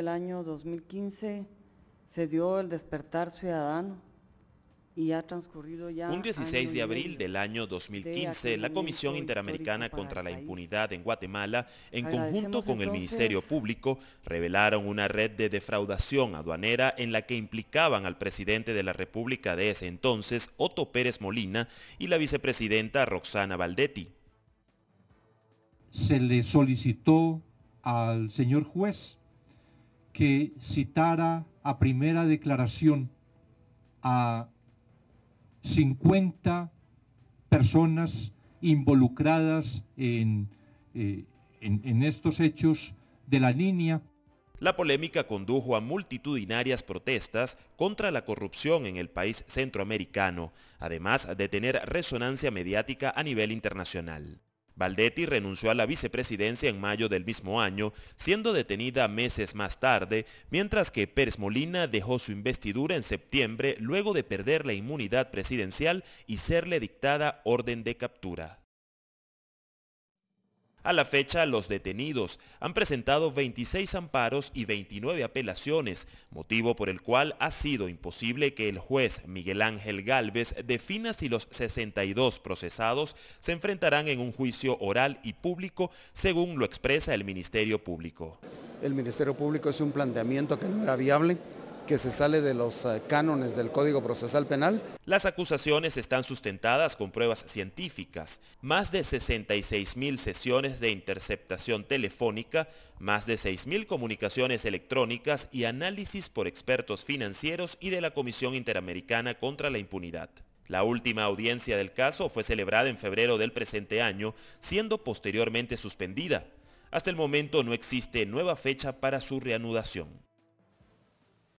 El año 2015 se dio el despertar ciudadano y ha transcurrido ya... Un 16 de abril del año 2015, la Comisión Interamericana contra la Impunidad en Guatemala, en conjunto con el Ministerio Público, revelaron una red de defraudación aduanera en la que implicaban al presidente de la República de ese entonces, Otto Pérez Molina, y la vicepresidenta Roxana Valdetti. Se le solicitó al señor juez que citara a primera declaración a 50 personas involucradas eh, en, estos hechos de la línea la polémica condujo a multitudinarias protestas contra la corrupción en el país centroamericano, además de tener resonancia mediática a nivel internacional. Valdetti renunció a la vicepresidencia en mayo del mismo año, siendo detenida meses más tarde, mientras que Pérez Molina dejó su investidura en septiembre luego de perder la inmunidad presidencial y serle dictada orden de captura. A la fecha, los detenidos han presentado 26 amparos y 29 apelaciones, motivo por el cual ha sido imposible que el juez Miguel Ángel Galvez defina si los 62 procesados se enfrentarán en un juicio oral y público, según lo expresa el Ministerio Público. El Ministerio Público es un planteamiento que no era viable que se sale de los eh, cánones del Código Procesal Penal. Las acusaciones están sustentadas con pruebas científicas, más de 66 mil sesiones de interceptación telefónica, más de 6 mil comunicaciones electrónicas y análisis por expertos financieros y de la Comisión Interamericana contra la Impunidad. La última audiencia del caso fue celebrada en febrero del presente año, siendo posteriormente suspendida. Hasta el momento no existe nueva fecha para su reanudación.